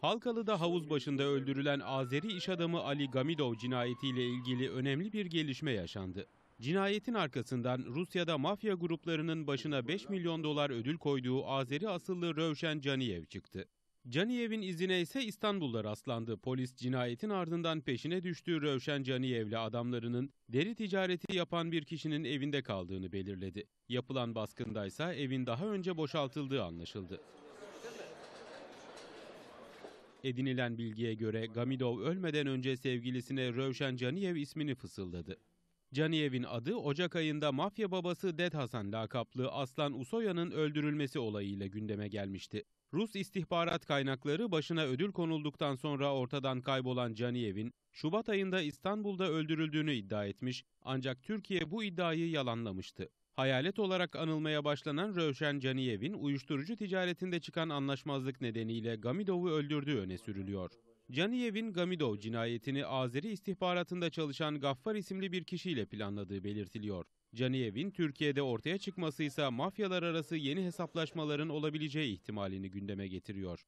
Halkalı'da havuz başında öldürülen Azeri iş adamı Ali Gamidov cinayetiyle ilgili önemli bir gelişme yaşandı. Cinayetin arkasından Rusya'da mafya gruplarının başına 5 milyon dolar ödül koyduğu Azeri asıllı Rövşen Caniyev çıktı. Caniyev'in izine ise İstanbul'da rastlandı. Polis cinayetin ardından peşine düştüğü Rövşen Caniyev'le adamlarının deri ticareti yapan bir kişinin evinde kaldığını belirledi. Yapılan baskındaysa evin daha önce boşaltıldığı anlaşıldı. Edinilen bilgiye göre Gamidov ölmeden önce sevgilisine Rövşen Caniyev ismini fısıldadı. Caniyev'in adı Ocak ayında mafya babası Ded Hasan lakaplı Aslan Usoya'nın öldürülmesi olayıyla gündeme gelmişti. Rus istihbarat kaynakları başına ödül konulduktan sonra ortadan kaybolan Caniyev'in Şubat ayında İstanbul'da öldürüldüğünü iddia etmiş ancak Türkiye bu iddiayı yalanlamıştı. Hayalet olarak anılmaya başlanan Rövşen Caniyev'in uyuşturucu ticaretinde çıkan anlaşmazlık nedeniyle Gamidov'u öldürdüğü öne sürülüyor. Caniyev'in Gamidov cinayetini Azeri istihbaratında çalışan Gaffar isimli bir kişiyle planladığı belirtiliyor. Caniyev'in Türkiye'de ortaya çıkması ise mafyalar arası yeni hesaplaşmaların olabileceği ihtimalini gündeme getiriyor.